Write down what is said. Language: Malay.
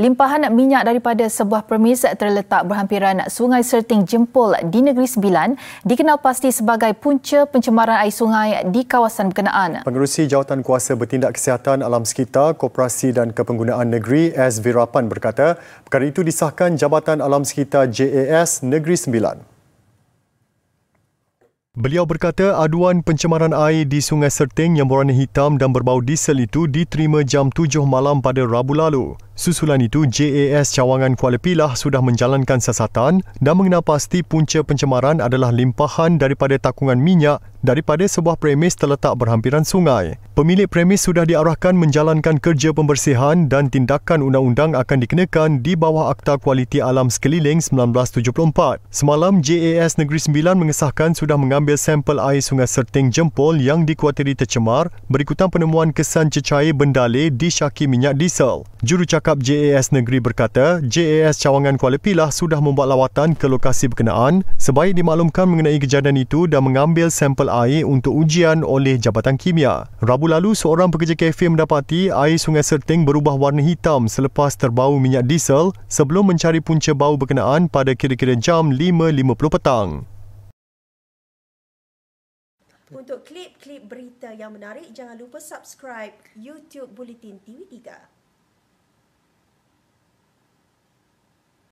Limpahan minyak daripada sebuah permis terletak berhampiran Sungai Serting Jempol di Negeri Sembilan dikenal pasti sebagai punca pencemaran air sungai di kawasan berkenaan. Pengerusi Jawatan Kuasa Bertindak Kesihatan Alam Sekitar, Koperasi dan Kepenggunaan Negeri S. Virapan berkata, perkara itu disahkan Jabatan Alam Sekitar JAS Negeri Sembilan. Beliau berkata aduan pencemaran air di Sungai Serting yang berwarna hitam dan berbau diesel itu diterima jam 7 malam pada Rabu lalu. Susulan itu, JAS Cawangan Kuala Pilah sudah menjalankan siasatan dan mengenal pasti punca pencemaran adalah limpahan daripada takungan minyak daripada sebuah premis terletak berhampiran sungai. Pemilik premis sudah diarahkan menjalankan kerja pembersihan dan tindakan undang-undang akan dikenakan di bawah Akta Kualiti Alam Sekeliling 1974. Semalam, JAS Negeri Sembilan mengesahkan sudah mengambil sampel air Sungai Serting Jempol yang dikuatiri tercemar berikutan penemuan kesan cecair bendale di syaki minyak diesel. Jurucakap Kakap JAS Negeri berkata, JAS Cawangan Kuala Pilah sudah membuat lawatan ke lokasi berkenaan sebaik dimaklumkan mengenai kejadian itu dan mengambil sampel air untuk ujian oleh Jabatan Kimia. Rabu lalu, seorang pekerja kafe mendapati air Sungai Serting berubah warna hitam selepas terbau minyak diesel sebelum mencari punca bau berkenaan pada kira-kira jam 5.50 petang. Untuk klip-klip berita yang menarik, jangan lupa subscribe YouTube Bulletin TV3.